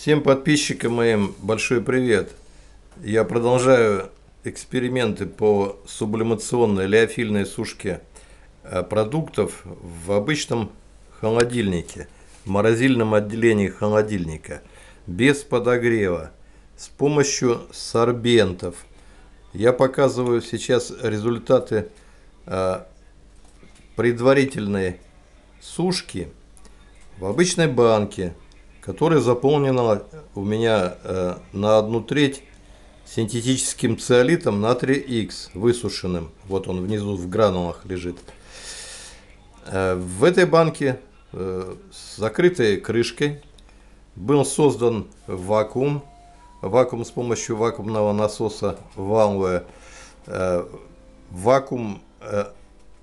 Всем подписчикам моим большой привет. Я продолжаю эксперименты по сублимационной леофильной сушке э, продуктов в обычном холодильнике, в морозильном отделении холодильника, без подогрева, с помощью сорбентов. Я показываю сейчас результаты э, предварительной сушки в обычной банке которая заполнена у меня э, на одну треть синтетическим циолитом натрия X, высушенным. Вот он внизу в гранулах лежит. Э, в этой банке э, с закрытой крышкой был создан вакуум. Вакуум с помощью вакуумного насоса Ванве. Э, вакуум э,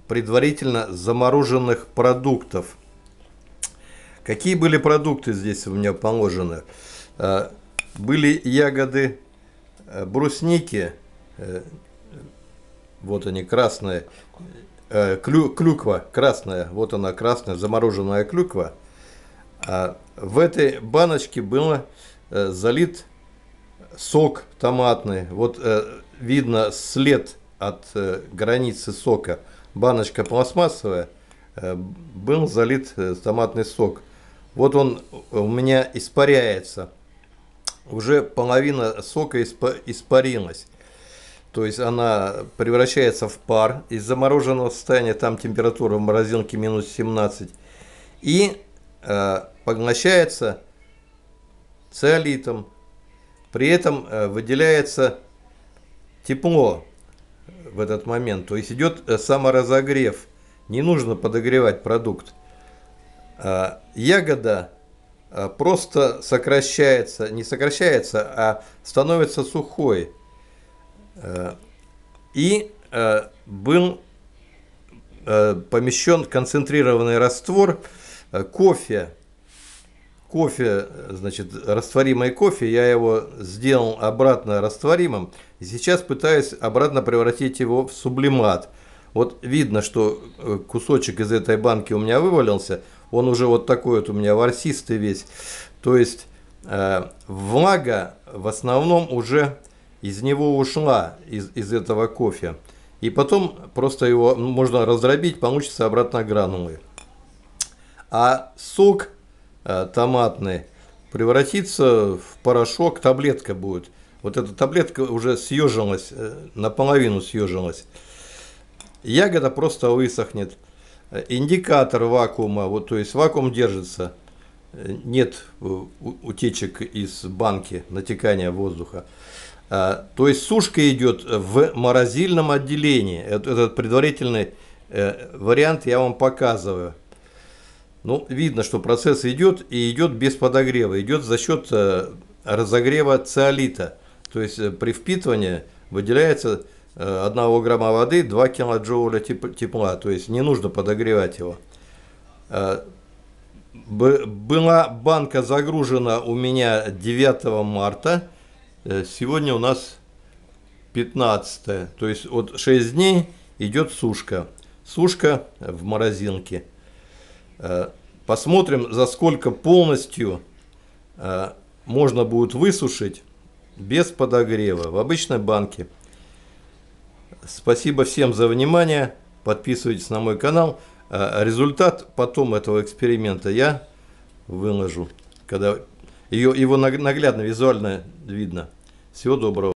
предварительно замороженных продуктов – Какие были продукты здесь у меня положены? Э, были ягоды э, брусники, э, вот они красные, клю, клюква красная, вот она красная, замороженная клюква. А в этой баночке было залит сок томатный. Вот видно след от границы сока. Баночка пластмассовая, был залит томатный сок. Вот он э, у меня испаряется. Уже половина сока испарилась. То есть она превращается в пар. Из замороженного состояния там температура в морозилке минус 17. И э, поглощается циолитом. При этом э, выделяется тепло в этот момент. То есть идет э, саморазогрев. Не нужно подогревать продукт. А, ягода а, просто сокращается, не сокращается, а становится сухой. А, и был помещен концентрированный раствор кофе. Кофе, значит, растворимый кофе, я его сделал обратно растворимым. сейчас пытаюсь обратно превратить его в сублимат. Вот видно, что э, кусочек из этой банки у меня вывалился – он уже вот такой вот у меня ворсистый весь. То есть э, влага в основном уже из него ушла, из, из этого кофе. И потом просто его ну, можно раздробить, получится обратно гранулы. А сок э, томатный превратится в порошок, таблетка будет. Вот эта таблетка уже съежилась, э, наполовину съежилась. Ягода просто высохнет. Э, индикатор вакуума, вот то есть вакуум держится, э, нет э, утечек из банки, натекания воздуха. А, то есть сушка идет в морозильном отделении. Этот предварительный вариант я вам показываю. Ну, видно, что процесс идет и идет без подогрева, идет за счет разогрева циолита. То есть при впитывании выделяется 1 грамма воды 2 килоджоуля тепла, то есть не нужно подогревать его. Э, была банка загружена у меня 9 марта, э, сегодня у нас 15, то есть от 6 дней идет сушка. Сушка в морозилке. Э, посмотрим, за сколько полностью можно будет высушить без подогрева в обычной банке. Спасибо всем за внимание. Подписывайтесь на мой канал. А, результат потом этого эксперимента я выложу, когда его наглядно, визуально видно. Всего доброго.